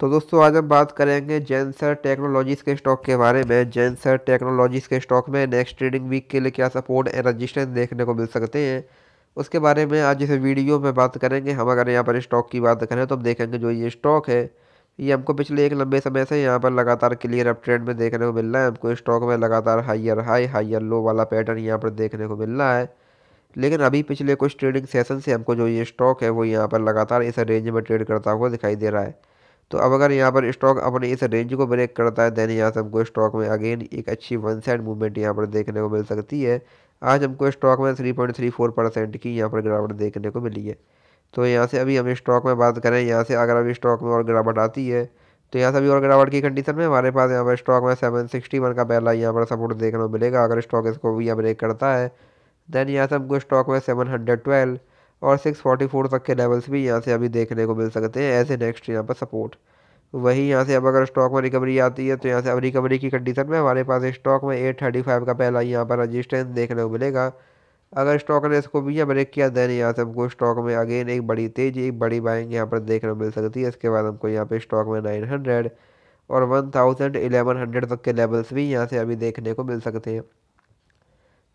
तो दोस्तों आज हम बात करेंगे जेंसर टेक्नोलॉजीज़ के स्टॉक के बारे में जेंसर टेक्नोलॉजीज़ के स्टॉक में नेक्स्ट ट्रेडिंग वीक के लिए क्या सपोर्ट एंड रजिस्टेंस देखने को मिल सकते हैं उसके बारे में आज इस वीडियो में बात करेंगे हम अगर यहाँ पर स्टॉक की बात करें तो हम देखेंगे जो ये स्टॉक है ये हमको पिछले एक लंबे समय से यहाँ पर लगातार क्लियर अप ट्रेंड में देखने को मिल रहा है हमको स्टॉक में लगातार हाइयर हाई हाइयर लो वाला पैटर्न यहाँ पर देखने को मिल रहा है लेकिन अभी पिछले कुछ ट्रेडिंग सेशन से हमको जो ये स्टॉक है वो यहाँ पर लगातार इस रेंज में ट्रेड करता हुआ दिखाई दे रहा है तो अब अगर यहाँ पर स्टॉक अपने इस रेंज को ब्रेक करता है देन यहाँ से हमको स्टॉक में अगेन एक अच्छी वन साइड मूवमेंट यहाँ पर देखने को मिल सकती है आज हमको स्टॉक में three point three four percent की यहाँ पर गिरावट देखने को मिली है तो यहाँ से अभी हम स्टॉक में बात करें यहाँ से अगर अभी स्टॉक में और गिरावट आती है तो यहाँ से अभी और गिरावट की कंडीशन में हमारे पास यहाँ पर स्टॉक में सेवन सिक्सटी वन का पहला यहाँ पर सपोर्ट देखने को मिलेगा अगर स्टॉक इसको भी यहाँ ब्रेक करता है देन यहाँ से हमको स्टॉक में सेवन हंड्रेड ट्वेल्व और 644 तक के लेवल्स भी यहाँ से अभी देखने को मिल सकते हैं ऐसे नेक्स्ट यहाँ पर सपोर्ट वहीं यहाँ से अब अगर स्टॉक में रिकवरी आती है तो यहाँ से अब रिकवरी की कंडीशन में हमारे पास स्टॉक में एट थर्टी फाइव का पहला यहाँ पर रजिस्टेंस देखने को मिलेगा अगर स्टॉक ने इसको भी यहाँ ब्रेक किया देन यहाँ से हमको स्टॉक में अगेन एक बड़ी तेजी एक बड़ी बाइंग यहाँ पर देखने को मिल सकती है इसके बाद हमको यहाँ पर स्टॉक में नाइन हंड्रेड और वन थाउजेंड इलेवन हंड्रेड तक के लेवल्स भी यहाँ से अभी देखने को मिल सकते हैं